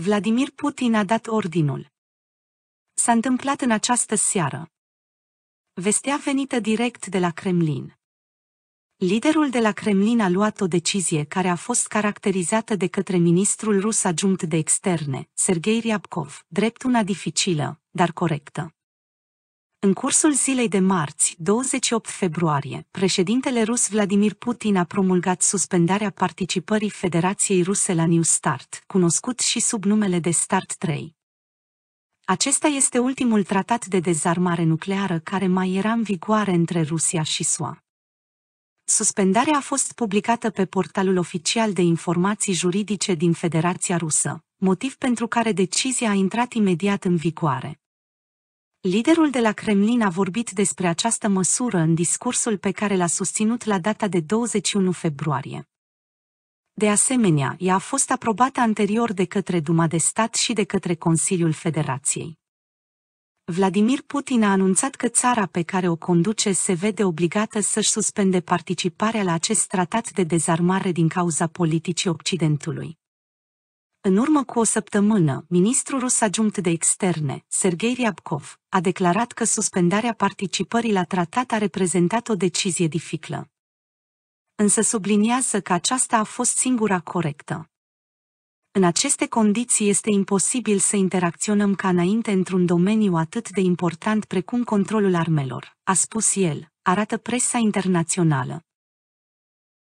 Vladimir Putin a dat ordinul. S-a întâmplat în această seară. Vestea venită direct de la Kremlin. Liderul de la Kremlin a luat o decizie care a fost caracterizată de către ministrul rus adjunct de externe, Sergei Ryabkov, drept una dificilă, dar corectă. În cursul zilei de marți, 28 februarie, președintele rus Vladimir Putin a promulgat suspendarea participării Federației Ruse la New Start, cunoscut și sub numele de Start 3. Acesta este ultimul tratat de dezarmare nucleară care mai era în vigoare între Rusia și SUA. Suspendarea a fost publicată pe portalul oficial de informații juridice din Federația Rusă, motiv pentru care decizia a intrat imediat în vigoare. Liderul de la Kremlin a vorbit despre această măsură în discursul pe care l-a susținut la data de 21 februarie. De asemenea, ea a fost aprobată anterior de către Duma de Stat și de către Consiliul Federației. Vladimir Putin a anunțat că țara pe care o conduce se vede obligată să-și suspende participarea la acest tratat de dezarmare din cauza politicii Occidentului. În urmă cu o săptămână, ministrul rus adjunct de externe, Sergei Ryabkov, a declarat că suspendarea participării la tratat a reprezentat o decizie dificilă. Însă subliniază că aceasta a fost singura corectă. În aceste condiții este imposibil să interacționăm ca înainte într-un domeniu atât de important precum controlul armelor, a spus el, arată presa internațională.